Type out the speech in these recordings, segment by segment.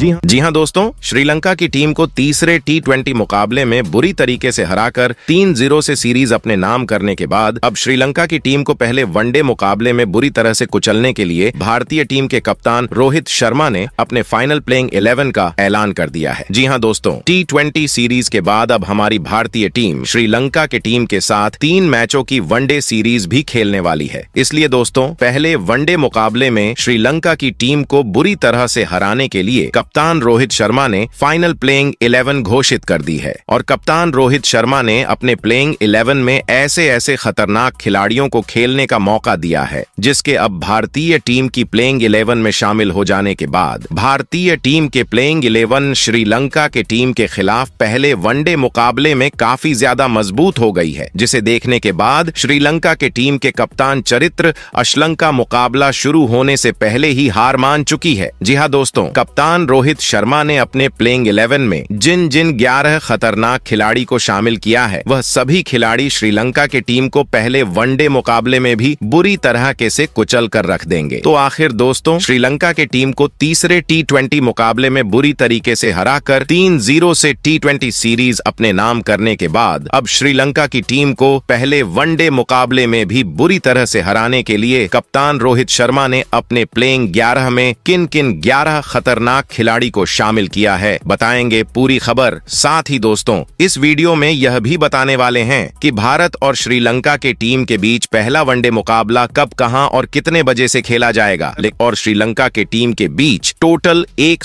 जी हाँ जी हाँ दोस्तों श्रीलंका की टीम को तीसरे टी मुकाबले में बुरी तरीके से हराकर तीन जीरो से सीरीज अपने नाम करने के बाद अब श्रीलंका की टीम को पहले वनडे मुकाबले में बुरी तरह से कुचलने के लिए भारतीय टीम के कप्तान रोहित शर्मा ने अपने फाइनल प्लेइंग इलेवन का ऐलान कर दिया है जी हाँ दोस्तों टी सीरीज के बाद अब हमारी भारतीय टीम श्रीलंका के टीम के साथ तीन मैचों की वनडे सीरीज भी खेलने वाली है इसलिए दोस्तों पहले वनडे मुकाबले में श्रीलंका की टीम को बुरी तरह से हराने के लिए कप कप्तान रोहित शर्मा ने फाइनल प्लेइंग 11 घोषित कर दी है और कप्तान रोहित शर्मा ने अपने प्लेइंग 11 में ऐसे ऐसे खतरनाक खिलाड़ियों को खेलने का मौका दिया है जिसके अब भारतीय टीम की प्लेइंग 11 में शामिल हो जाने के बाद भारतीय टीम के प्लेइंग 11 श्रीलंका के टीम के खिलाफ पहले वनडे मुकाबले में काफी ज्यादा मजबूत हो गई है जिसे देखने के बाद श्रीलंका के टीम के कप्तान चरित्र अश्लंका मुकाबला शुरू होने से पहले ही हार मान चुकी है जी हाँ दोस्तों कप्तान रोहित रोहित शर्मा ने अपने प्लेइंग इलेवन में जिन जिन ग्यारह खतरनाक खिलाड़ी को शामिल किया है वह सभी खिलाड़ी श्रीलंका के टीम को पहले वनडे मुकाबले में भी बुरी तरह के से कुचल कर रख देंगे तो आखिर दोस्तों श्रीलंका के टीम को तीसरे टी ट्वेंटी मुकाबले में बुरी तरीके से कर तीन जीरो से टी ट्वेंटी सीरीज अपने नाम करने के बाद अब श्रीलंका की टीम को पहले वनडे मुकाबले में भी बुरी तरह से हराने के लिए कप्तान रोहित शर्मा ने अपने प्लेइंग ग्यारह में किन किन ग्यारह खतरनाक खिलाड़ी खिलाड़ी को शामिल किया है बताएंगे पूरी खबर साथ ही दोस्तों इस वीडियो में यह भी बताने वाले हैं कि भारत और श्रीलंका के टीम के बीच पहला वनडे मुकाबला कब कहां और कितने बजे से खेला जाएगा और श्रीलंका के टीम के बीच टोटल एक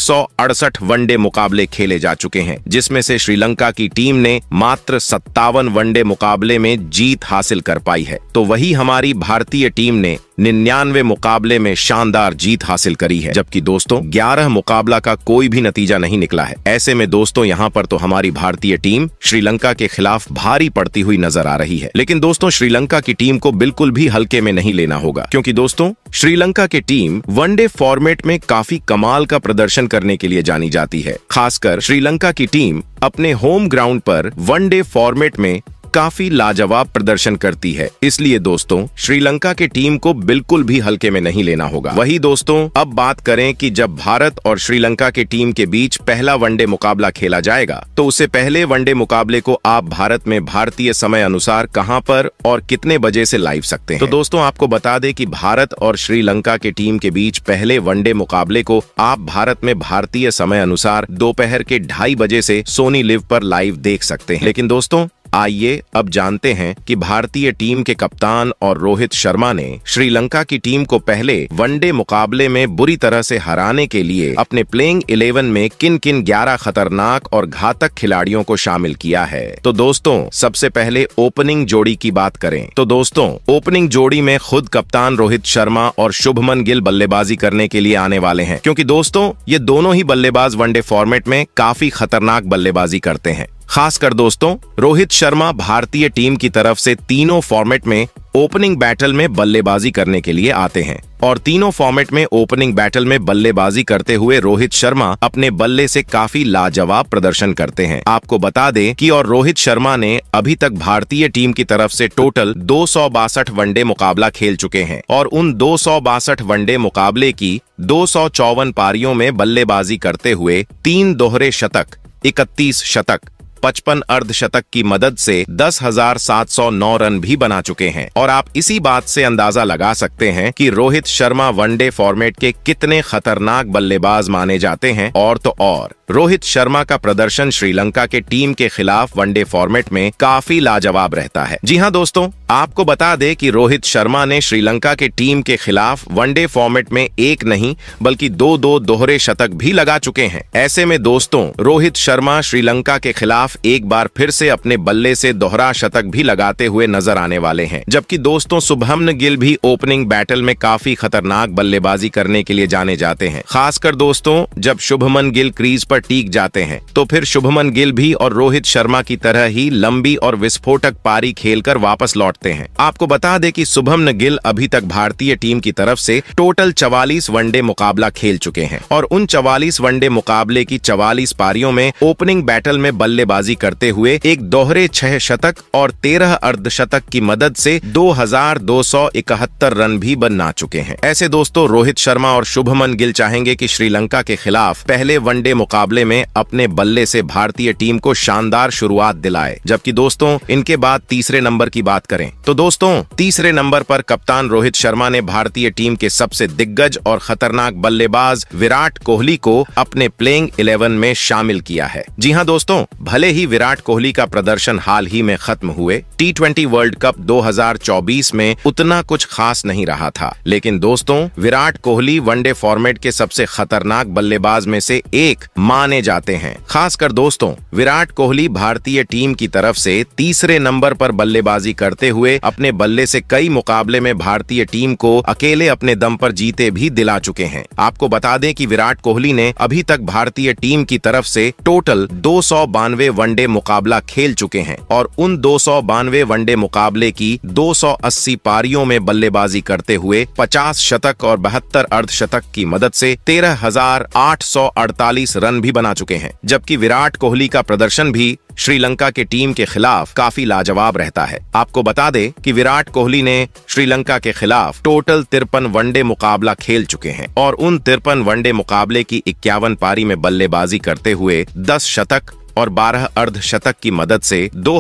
वनडे मुकाबले खेले जा चुके हैं जिसमे से श्रीलंका की टीम ने मात्र सत्तावन वनडे मुकाबले में जीत हासिल कर पाई है तो वही हमारी भारतीय टीम ने निन्यानवे मुकाबले में शानदार जीत हासिल करी है जबकि दोस्तों ग्यारह मुकाबला का का कोई भी नतीजा नहीं निकला है ऐसे में दोस्तों यहाँ पर तो हमारी भारतीय टीम श्रीलंका के खिलाफ भारी पड़ती हुई नजर आ रही है लेकिन दोस्तों श्रीलंका की टीम को बिल्कुल भी हल्के में नहीं लेना होगा क्योंकि दोस्तों श्रीलंका की टीम वनडे फॉर्मेट में काफी कमाल का प्रदर्शन करने के लिए जानी जाती है खासकर श्रीलंका की टीम अपने होम ग्राउंड पर वनडे फॉर्मेट में काफी लाजवाब प्रदर्शन करती है इसलिए दोस्तों श्रीलंका के टीम को बिल्कुल भी हल्के में नहीं लेना होगा वही दोस्तों अब बात करें कि जब भारत और श्रीलंका के टीम के बीच पहला वनडे मुकाबला खेला जाएगा तो उससे पहले वनडे मुकाबले को आप भारत में भारतीय समय अनुसार कहाँ पर और कितने बजे से लाइव सकते हैं तो दोस्तों आपको बता दे की भारत और श्रीलंका के टीम के बीच पहले वनडे मुकाबले को आप भारत में भारतीय समय अनुसार दोपहर के ढाई बजे से सोनी लिव पर लाइव देख सकते हैं लेकिन दोस्तों आइए अब जानते हैं कि भारतीय टीम के कप्तान और रोहित शर्मा ने श्रीलंका की टीम को पहले वनडे मुकाबले में बुरी तरह से हराने के लिए अपने प्लेइंग इलेवन में किन किन ग्यारह खतरनाक और घातक खिलाड़ियों को शामिल किया है तो दोस्तों सबसे पहले ओपनिंग जोड़ी की बात करें तो दोस्तों ओपनिंग जोड़ी में खुद कप्तान रोहित शर्मा और शुभमन गिल बल्लेबाजी करने के लिए आने वाले हैं क्योंकि दोस्तों ये दोनों ही बल्लेबाज वनडे फॉर्मेट में काफी खतरनाक बल्लेबाजी करते हैं खासकर दोस्तों रोहित शर्मा भारतीय टीम की तरफ से तीनों फॉर्मेट में ओपनिंग बैटल में बल्लेबाजी करने के लिए आते हैं और तीनों फॉर्मेट में ओपनिंग बैटल में बल्लेबाजी करते हुए रोहित शर्मा अपने बल्ले से काफी लाजवाब प्रदर्शन करते हैं आपको बता दें कि और रोहित शर्मा ने अभी तक भारतीय टीम की तरफ से टोटल दो वनडे मुकाबला खेल चुके हैं और उन दो वनडे मुकाबले की दो पारियों में बल्लेबाजी करते हुए तीन दोहरे शतक इकतीस शतक पचपन अर्धशतक की मदद से नौ रन भी बना चुके हैं और आप इसी बात से अंदाजा लगा सकते हैं कि रोहित शर्मा वनडे फॉर्मेट के कितने खतरनाक बल्लेबाज माने जाते हैं और तो और रोहित शर्मा का प्रदर्शन श्रीलंका के टीम के खिलाफ वनडे फॉर्मेट में काफी लाजवाब रहता है जी हाँ दोस्तों आपको बता दें कि रोहित शर्मा ने श्रीलंका के टीम के खिलाफ वनडे फॉर्मेट में एक नहीं बल्कि दो दो दोहरे शतक भी लगा चुके हैं ऐसे में दोस्तों रोहित शर्मा श्रीलंका के खिलाफ एक बार फिर से अपने बल्ले से दोहरा शतक भी लगाते हुए नजर आने वाले हैं जबकि दोस्तों शुभमन गिल भी ओपनिंग बैटल में काफी खतरनाक बल्लेबाजी करने के लिए जाने जाते हैं खासकर दोस्तों जब शुभमन गिल क्रीज पर टीक जाते हैं तो फिर शुभमन गिल भी और रोहित शर्मा की तरह ही लंबी और विस्फोटक पारी खेलकर वापस लौट सकते हैं आपको बता दें कि शुभमन गिल अभी तक भारतीय टीम की तरफ से टोटल चवालीस वनडे मुकाबला खेल चुके हैं और उन चवालीस वनडे मुकाबले की चवालीस पारियों में ओपनिंग बैटल में बल्लेबाजी करते हुए एक दोहरे छह शतक और तेरह अर्धशतक की मदद से दो रन भी बना चुके हैं ऐसे दोस्तों रोहित शर्मा और शुभमन गिल चाहेंगे की श्रीलंका के खिलाफ पहले वनडे मुकाबले में अपने बल्ले से भारतीय टीम को शानदार शुरुआत दिलाए जबकि दोस्तों इनके बाद तीसरे नंबर की बात करें करें तो दोस्तों तीसरे नंबर पर कप्तान रोहित शर्मा ने भारतीय टीम के सबसे दिग्गज और खतरनाक बल्लेबाज विराट कोहली को अपने प्लेइंग इलेवन में शामिल किया है जी हाँ दोस्तों भले ही विराट कोहली का प्रदर्शन हाल ही में खत्म हुए टी वर्ल्ड कप दो में उतना कुछ खास नहीं रहा था लेकिन दोस्तों विराट कोहली वनडे फॉर्मेट के सबसे खतरनाक बल्लेबाज में से एक माने जाते हैं खासकर दोस्तों विराट कोहली भारतीय टीम की तरफ से तीसरे नंबर पर बल्लेबाजी करते हुए अपने बल्ले से कई मुकाबले में भारतीय टीम को अकेले अपने दम पर जीते भी दिला चुके हैं आपको बता दें कि विराट कोहली ने अभी तक भारतीय टीम की तरफ से टोटल दो वनडे मुकाबला खेल चुके हैं और उन दो वनडे मुकाबले की 280 पारियों में बल्लेबाजी करते हुए 50 शतक और बहत्तर अर्धशतक की मदद से 13,848 रन भी बना चुके हैं जबकि विराट कोहली का प्रदर्शन भी श्रीलंका के टीम के खिलाफ काफी लाजवाब रहता है आपको बता दे कि विराट कोहली ने श्रीलंका के खिलाफ टोटल तिरपन वनडे मुकाबला खेल चुके हैं और उन तिरपन वनडे मुकाबले की इक्यावन पारी में बल्लेबाजी करते हुए दस शतक और 12 अर्धशतक की मदद से दो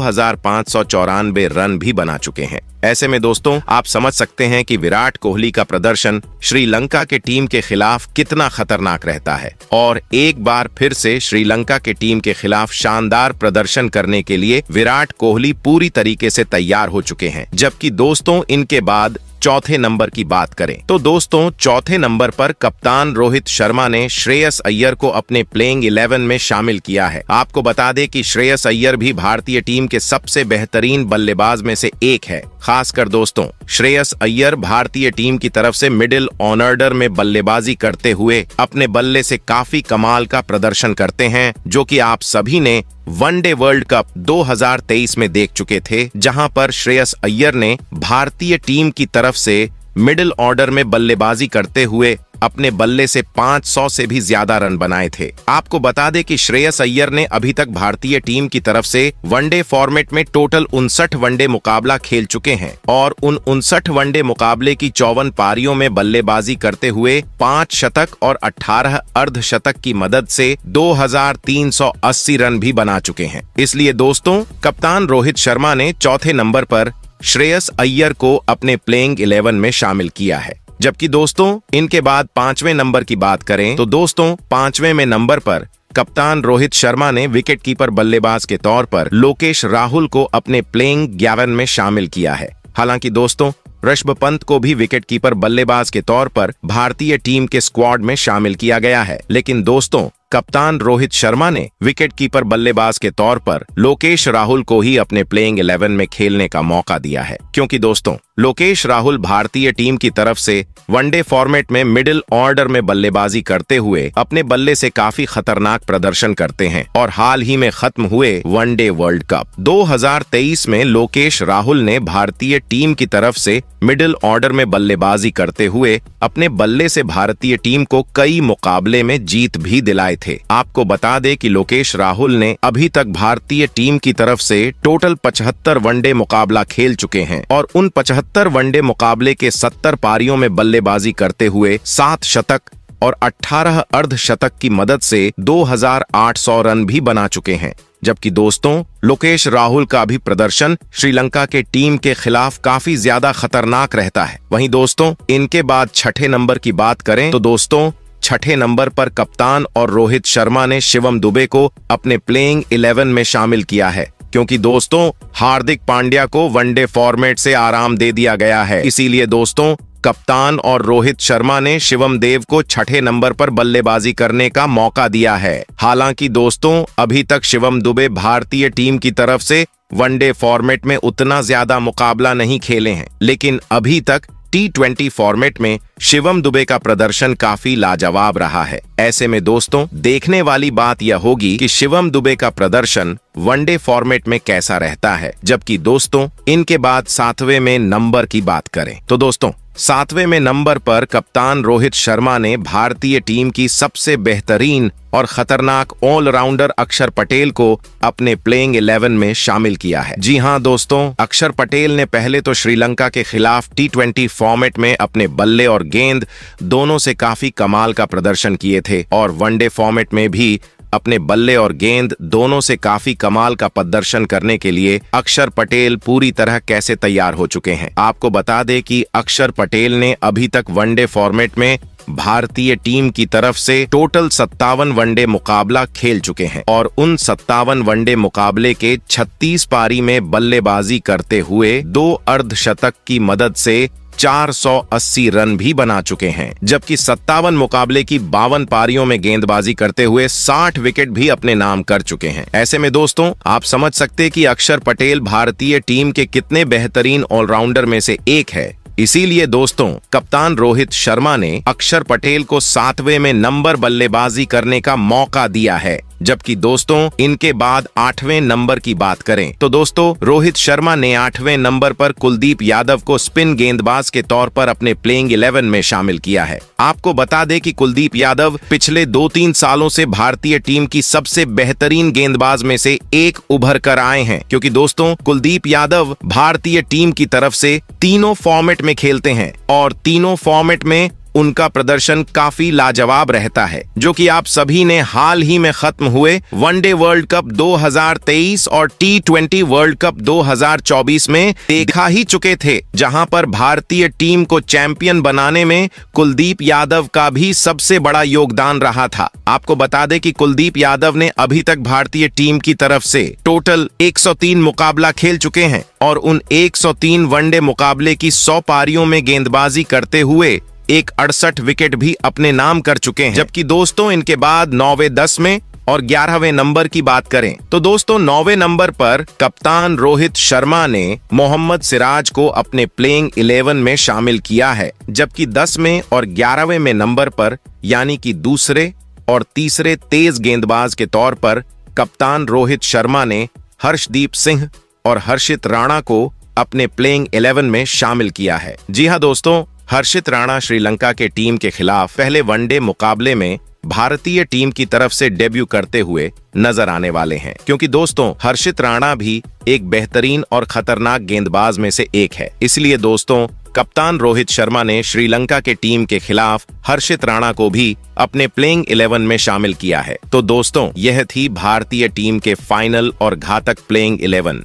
रन भी बना चुके हैं ऐसे में दोस्तों आप समझ सकते हैं कि विराट कोहली का प्रदर्शन श्रीलंका के टीम के खिलाफ कितना खतरनाक रहता है और एक बार फिर से श्रीलंका के टीम के खिलाफ शानदार प्रदर्शन करने के लिए विराट कोहली पूरी तरीके से तैयार हो चुके हैं जबकि दोस्तों इनके बाद चौथे नंबर की बात करें तो दोस्तों चौथे नंबर पर कप्तान रोहित शर्मा ने श्रेयस अय्यर को अपने प्लेइंग इलेवन में शामिल किया है आपको बता दें कि श्रेयस अय्यर भी भारतीय टीम के सबसे बेहतरीन बल्लेबाज में से एक है खासकर दोस्तों श्रेयस अय्यर भारतीय टीम की तरफ से मिडिल ऑनर्डर में बल्लेबाजी करते हुए अपने बल्ले से काफी कमाल का प्रदर्शन करते हैं जो कि आप सभी ने वनडे वर्ल्ड कप 2023 में देख चुके थे जहां पर श्रेयस अय्यर ने भारतीय टीम की तरफ से मिडिल ऑर्डर में बल्लेबाजी करते हुए अपने बल्ले से 500 से भी ज्यादा रन बनाए थे आपको बता दें कि श्रेयस अय्यर ने अभी तक भारतीय टीम की तरफ से वनडे फॉर्मेट में टोटल उनसठ वनडे मुकाबला खेल चुके हैं और उन उनसठ वनडे मुकाबले की चौवन पारियों में बल्लेबाजी करते हुए पाँच शतक और अठारह अर्धशतक की मदद से 2,380 रन भी बना चुके हैं इसलिए दोस्तों कप्तान रोहित शर्मा ने चौथे नंबर पर श्रेयस अय्यर को अपने प्लेइंग इलेवन में शामिल किया है जबकि दोस्तों इनके बाद पांचवें नंबर की बात करें तो दोस्तों पांचवें में नंबर पर कप्तान रोहित शर्मा ने विकेटकीपर बल्लेबाज के तौर पर लोकेश राहुल को अपने प्लेइंग ग्यावन में शामिल किया है हालांकि दोस्तों ऋषभ पंत को भी विकेटकीपर बल्लेबाज के तौर पर भारतीय टीम के स्क्वाड में शामिल किया गया है लेकिन दोस्तों कप्तान रोहित शर्मा ने विकेटकीपर बल्लेबाज के तौर पर लोकेश राहुल को ही अपने प्लेइंग 11 में खेलने का मौका दिया है क्योंकि दोस्तों लोकेश राहुल भारतीय टीम की तरफ से वनडे फॉर्मेट में मिडिल ऑर्डर में बल्लेबाजी करते हुए अपने बल्ले से काफी खतरनाक प्रदर्शन करते हैं और हाल ही में खत्म हुए वनडे वर्ल्ड कप 2023 में लोकेश राहुल ने भारतीय टीम की तरफ से मिडिल ऑर्डर में बल्लेबाजी करते हुए अपने बल्ले से भारतीय टीम को कई मुकाबले में जीत भी दिलाई आए थे आपको बता दें कि लोकेश राहुल ने अभी तक भारतीय टीम की तरफ से टोटल 75 वनडे मुकाबला खेल चुके हैं और उन 75 वनडे मुकाबले के 70 पारियों में बल्लेबाजी करते हुए सात शतक और 18 अर्धशतक की मदद से 2,800 रन भी बना चुके हैं जबकि दोस्तों लोकेश राहुल का भी प्रदर्शन श्रीलंका के टीम के खिलाफ काफी ज्यादा खतरनाक रहता है वहीं दोस्तों इनके बाद छठे नंबर की बात करें तो दोस्तों छठे नंबर पर कप्तान और रोहित शर्मा ने शिवम दुबे को अपने प्लेइंग 11 में शामिल किया है क्योंकि दोस्तों हार्दिक पांड्या को वनडे फॉर्मेट से आराम दे दिया गया है इसीलिए दोस्तों कप्तान और रोहित शर्मा ने शिवम देव को छठे नंबर पर बल्लेबाजी करने का मौका दिया है हालांकि दोस्तों अभी तक शिवम दुबे भारतीय टीम की तरफ से वनडे फॉर्मेट में उतना ज्यादा मुकाबला नहीं खेले हैं लेकिन अभी तक टी ट्वेंटी फॉर्मेट में शिवम दुबे का प्रदर्शन काफी लाजवाब रहा है ऐसे में दोस्तों देखने वाली बात यह होगी कि शिवम दुबे का प्रदर्शन वनडे फॉर्मेट में कैसा रहता है जबकि दोस्तों इनके बाद सातवें में नंबर की बात करें तो दोस्तों सातवें में नंबर पर कप्तान रोहित शर्मा ने भारतीय टीम की सबसे बेहतरीन और खतरनाक ऑलराउंडर अक्षर पटेल को अपने प्लेइंग 11 में शामिल किया है जी हां दोस्तों अक्षर पटेल ने पहले तो श्रीलंका के खिलाफ टी फॉर्मेट में अपने बल्ले और गेंद दोनों से काफी कमाल का प्रदर्शन किए थे और वनडे फॉर्मेट में भी अपने बल्ले और गेंद दोनों से काफी कमाल का प्रदर्शन करने के लिए अक्षर पटेल पूरी तरह कैसे तैयार हो चुके हैं आपको बता दें कि अक्षर पटेल ने अभी तक वनडे फॉर्मेट में भारतीय टीम की तरफ से टोटल सत्तावन वनडे मुकाबला खेल चुके हैं और उन सत्तावन वनडे मुकाबले के 36 पारी में बल्लेबाजी करते हुए दो अर्धशतक की मदद से 480 रन भी बना चुके हैं जबकि सत्तावन मुकाबले की बावन पारियों में गेंदबाजी करते हुए 60 विकेट भी अपने नाम कर चुके हैं ऐसे में दोस्तों आप समझ सकते कि अक्षर पटेल भारतीय टीम के कितने बेहतरीन ऑलराउंडर में से एक है इसीलिए दोस्तों कप्तान रोहित शर्मा ने अक्षर पटेल को सातवें में नंबर बल्लेबाजी करने का मौका दिया है जबकि दोस्तों इनके बाद आठवें नंबर की बात करें तो दोस्तों रोहित शर्मा ने आठवें नंबर पर कुलदीप यादव को स्पिन गेंदबाज के तौर पर अपने प्लेइंग इलेवन में शामिल किया है आपको बता दें कि कुलदीप यादव पिछले दो तीन सालों से भारतीय टीम की सबसे बेहतरीन गेंदबाज में से एक उभर कर आए हैं क्योंकि दोस्तों कुलदीप यादव भारतीय टीम की तरफ से तीनों फॉर्मेट में खेलते हैं और तीनों फॉर्मेट में उनका प्रदर्शन काफी लाजवाब रहता है जो कि आप सभी ने हाल ही में खत्म हुए वनडे वर्ल्ड कप 2023 और टी वर्ल्ड कप 2024 में देखा ही चुके थे जहां पर भारतीय टीम को चैंपियन बनाने में कुलदीप यादव का भी सबसे बड़ा योगदान रहा था आपको बता दे की कुलदीप यादव ने अभी तक भारतीय टीम की तरफ से टोटल 103 मुकाबला खेल चुके हैं और उन 103 वनडे मुकाबले की 100 पारियों में गेंदबाजी करते हुए एक अड़सठ विकेट भी अपने नाम कर चुके हैं जबकि दोस्तों इनके बाद नौवे दस में और ग्यारहवें नंबर की बात करें तो दोस्तों नौवे नंबर पर कप्तान रोहित शर्मा ने मोहम्मद सिराज को अपने प्लेइंग इलेवन में शामिल किया है जबकि दस में और ग्यारहवें में नंबर पर यानी कि दूसरे और तीसरे तेज गेंदबाज के तौर पर कप्तान रोहित शर्मा ने हर्षदीप सिंह और हर्षित राणा को अपने प्लेइंग इलेवन में शामिल किया है जी हाँ दोस्तों हर्षित राणा श्रीलंका के टीम के खिलाफ पहले वनडे मुकाबले में भारतीय टीम की तरफ से डेब्यू करते हुए नजर आने वाले हैं क्योंकि दोस्तों हर्षित राणा भी एक बेहतरीन और खतरनाक गेंदबाज में से एक है इसलिए दोस्तों कप्तान रोहित शर्मा ने श्रीलंका के टीम के खिलाफ हर्षित राणा को भी अपने प्लेइंग 11 में शामिल किया है तो दोस्तों यह थी भारतीय टीम के फाइनल और घातक प्लेइंग 11